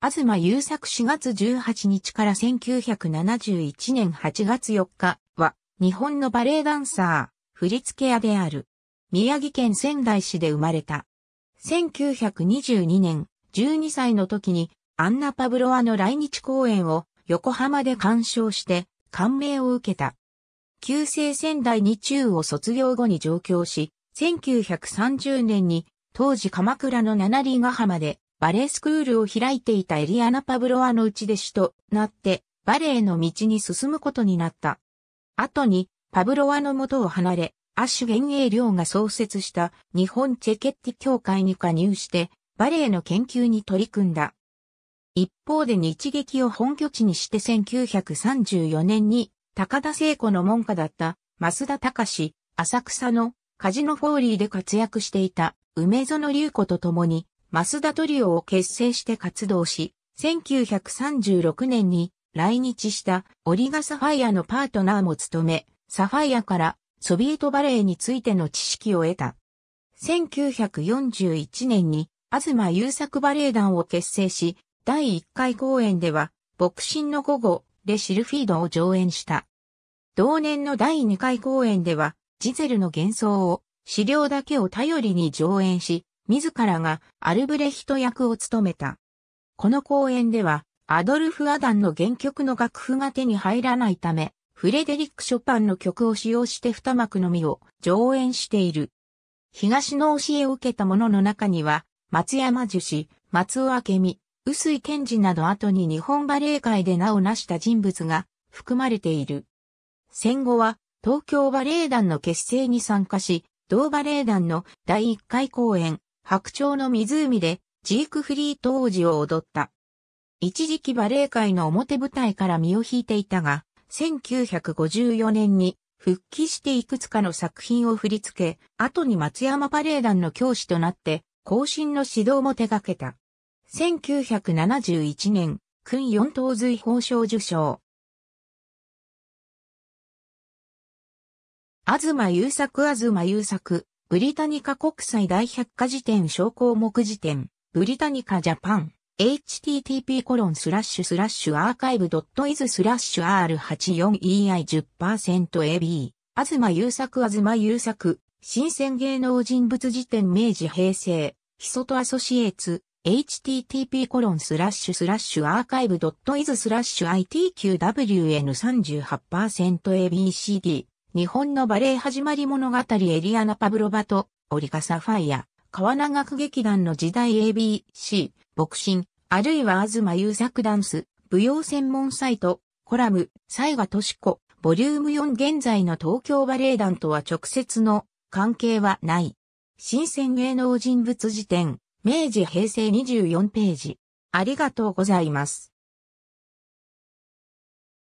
東優作4月18日から1971年8月4日は、日本のバレエダンサー、振付屋である。宮城県仙台市で生まれた。1922年、12歳の時に、アンナ・パブロワの来日公演を横浜で鑑賞して、感銘を受けた。旧制仙台に中を卒業後に上京し、1930年に当時鎌倉の七里ヶ浜でバレエスクールを開いていたエリアナ・パブロワのうち弟子となって、バレエの道に進むことになった。後に、パブロワの元を離れ、アッシュ幻影亮が創設した日本チェケッティ協会に加入して、バレエの研究に取り組んだ。一方で日劇を本拠地にして1934年に、高田聖子の門下だった、増田隆、浅草のカジノフォーリーで活躍していた梅園隆子と共に、マスダトリオを結成して活動し、1936年に来日したオリガ・サファイアのパートナーも務め、サファイアからソビエトバレエについての知識を得た。1941年に東優作バレエ団を結成し、第1回公演では、牧神の午後、レシルフィードを上演した。同年の第2回公演では、ジゼルの幻想を、資料だけを頼りに上演し、自らがアルブレヒト役を務めた。この公演では、アドルフ・アダンの原曲の楽譜が手に入らないため、フレデリック・ショパンの曲を使用して二幕のみを上演している。東の教えを受けた者の中には、松山樹氏、松尾明美、臼井健二など後に日本バレエ界で名を成した人物が含まれている。戦後は東京バレエ団の結成に参加し、同バレエ団の第1回公演、白鳥の湖でジークフリート王子を踊った。一時期バレエ界の表舞台から身を引いていたが、1954年に復帰していくつかの作品を振り付け、後に松山バレエ団の教師となって、後進の指導も手掛けた。1971年、訓四等随法賞受賞。東優作東優作、ブリタニカ国際大百科事典小項目辞典、ブリタニカジャパン、http コロンスラッシュスラッシュアーカイブドットイズスラッシュ r84ei10%ab、あずま優作あずま優作、新鮮芸能人物辞典明治平成、ヒソトアソシエーツ、http コロンスラッシュスラッシュアーカイブドットイズスラッシュ itqwn38%abcd 日本のバレエ始まり物語エリアナ・パブロバと、オリカ・サファイア、川長劇団の時代 ABC、ボクシン、あるいは東優作ダンス、舞踊専門サイト、コラム、西賀敏子、ボリューム4現在の東京バレエ団とは直接の関係はない。新鮮芸能人物辞典、明治平成24ページ。ありがとうございます。